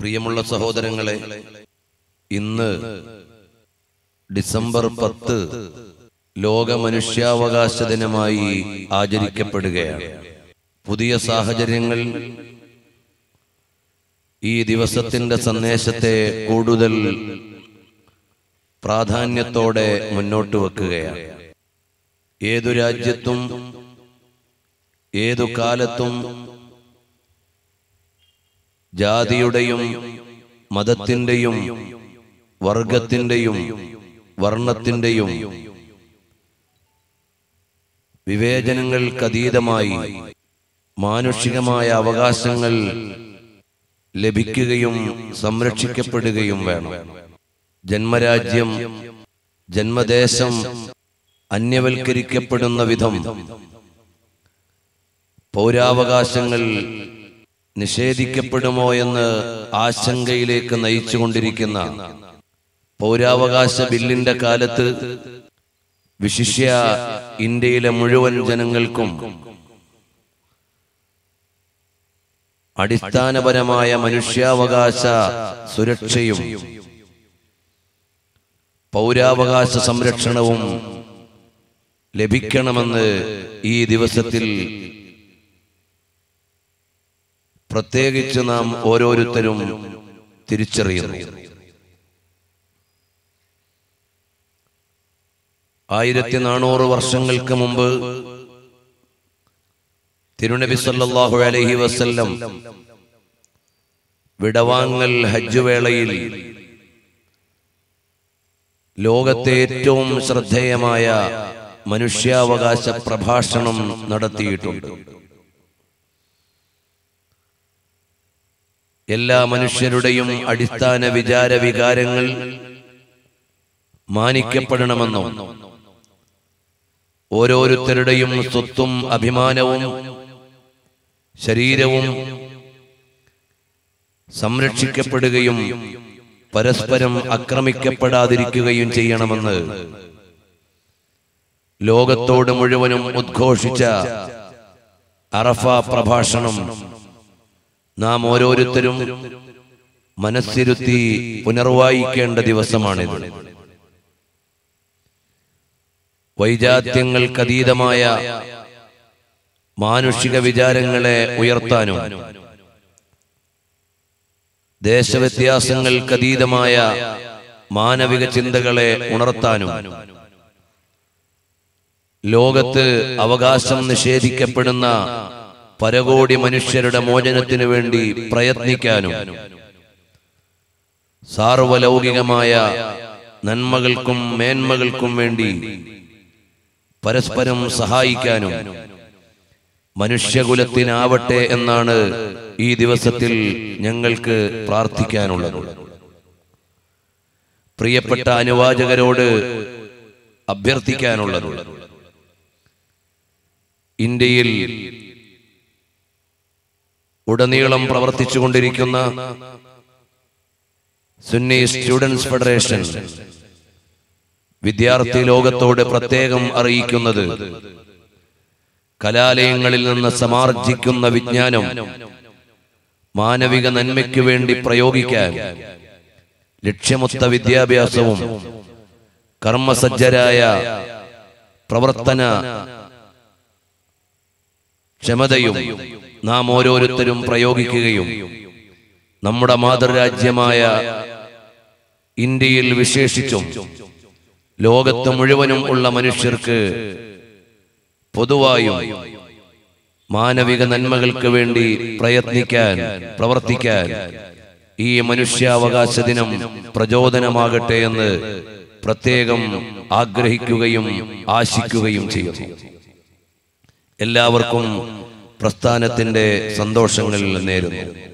പ്രിയമുള്ള സഹോദരങ്ങളെ ഇന്ന് ഡിസംബർ പത്ത് ലോക മനുഷ്യാവകാശ ദിനമായി ആചരിക്കപ്പെടുകയാണ് പുതിയ സാഹചര്യങ്ങൾ ഈ ദിവസത്തിന്റെ സന്ദേശത്തെ കൂടുതൽ പ്രാധാന്യത്തോടെ മുന്നോട്ട് വെക്കുകയാണ് ഏതു രാജ്യത്തും ഏതു കാലത്തും ജാതിയുടെയും മതത്തിൻ്റെയും വർഗത്തിൻ്റെയും വർണ്ണത്തിൻ്റെയും വിവേചനങ്ങൾക്കതീതമായി മാനുഷികമായ അവകാശങ്ങൾ ലഭിക്കുകയും സംരക്ഷിക്കപ്പെടുകയും വേണം ജന്മരാജ്യം ജന്മദേശം അന്യവൽക്കരിക്കപ്പെടുന്ന വിധം പൗരാവകാശങ്ങൾ നിഷേധിക്കപ്പെടുമോ എന്ന് ആശങ്കയിലേക്ക് നയിച്ചുകൊണ്ടിരിക്കുന്ന പൗരാവകാശ ബില്ലിന്റെ കാലത്ത് വിശിഷ്യ ഇന്ത്യയിലെ മുഴുവൻ ജനങ്ങൾക്കും അടിസ്ഥാനപരമായ മനുഷ്യാവകാശ സുരക്ഷയും പൗരാവകാശ സംരക്ഷണവും ലഭിക്കണമെന്ന് ഈ ദിവസത്തിൽ പ്രത്യേകിച്ച് നാം ഓരോരുത്തരും തിരിച്ചറിയുന്നു ആയിരത്തി നാനൂറ് വർഷങ്ങൾക്ക് മുമ്പ് തിരുനബി സല്ലാഹു അലഹി വസ്ല്ലം വിടവാങ്ങൽ ഹജ്ജ് വേളയിൽ ലോകത്തെ ഏറ്റവും ശ്രദ്ധേയമായ മനുഷ്യാവകാശ പ്രഭാഷണം നടത്തിയിട്ടുണ്ട് എല്ലാ മനുഷ്യരുടെയും അടിസ്ഥാന വിചാര വികാരങ്ങൾ മാനിക്കപ്പെടണമെന്നും ഓരോരുത്തരുടെയും സ്വത്തും അഭിമാനവും ശരീരവും സംരക്ഷിക്കപ്പെടുകയും പരസ്പരം ആക്രമിക്കപ്പെടാതിരിക്കുകയും ചെയ്യണമെന്ന് ലോകത്തോട് മുഴുവനും ഉദ്ഘോഷിച്ച അറഫ പ്രഭാഷണം നാം ഓരോരുത്തരും മനസ്സിരുത്തി പുനർവായിക്കേണ്ട ദിവസമാണിത് വൈജാത്യങ്ങൾക്കതീതമായ മാനുഷിക വിചാരങ്ങളെ ഉയർത്താനും ദേശവ്യത്യാസങ്ങൾക്കതീതമായ മാനവിക ചിന്തകളെ ഉണർത്താനും ലോകത്ത് അവകാശം നിഷേധിക്കപ്പെടുന്ന പരകോടി മനുഷ്യരുടെ മോചനത്തിനു വേണ്ടി പ്രയത്നിക്കാനും സാർവലൗകികമായ നന്മകൾക്കും മേന്മകൾക്കും വേണ്ടി പരസ്പരം സഹായിക്കാനും മനുഷ്യകുലത്തിനാവട്ടെ എന്നാണ് ഈ ദിവസത്തിൽ ഞങ്ങൾക്ക് പ്രാർത്ഥിക്കാനുള്ളത് പ്രിയപ്പെട്ട അനുവാചകരോട് അഭ്യർത്ഥിക്കാനുള്ളത് ഇന്ത്യയിൽ ഉടനീളം പ്രവർത്തിച്ചുകൊണ്ടിരിക്കുന്ന സുന്നി സ്റ്റുഡൻസ് ഫെഡറേഷൻ വിദ്യാർത്ഥി ലോകത്തോട് പ്രത്യേകം അറിയിക്കുന്നത് കലാലയങ്ങളിൽ നിന്ന് സമാർജിക്കുന്ന വിജ്ഞാനം മാനവിക നന്മയ്ക്ക് വേണ്ടി പ്രയോഗിക്കാൻ ലക്ഷ്യമൊത്ത വിദ്യാഭ്യാസവും കർമ്മസജ്ജരായ പ്രവർത്തന ക്ഷമതയും നാം ഓരോരുത്തരും പ്രയോഗിക്കുകയും നമ്മുടെ മാതൃരാജ്യമായ ഇന്ത്യയിൽ വിശേഷിച്ചും ലോകത്ത് മുഴുവനും ഉള്ള മനുഷ്യർക്ക് പൊതുവായും മാനവിക നന്മകൾക്ക് വേണ്ടി പ്രയത്നിക്കാൻ പ്രവർത്തിക്കാൻ ഈ മനുഷ്യാവകാശ ദിനം പ്രചോദനമാകട്ടെ എന്ന് പ്രത്യേകം ആഗ്രഹിക്കുകയും ആശിക്കുകയും ചെയ്യും എല്ലാവർക്കും പ്രസ്ഥാനത്തിന്റെ സന്തോഷങ്ങളിൽ നേരുന്നു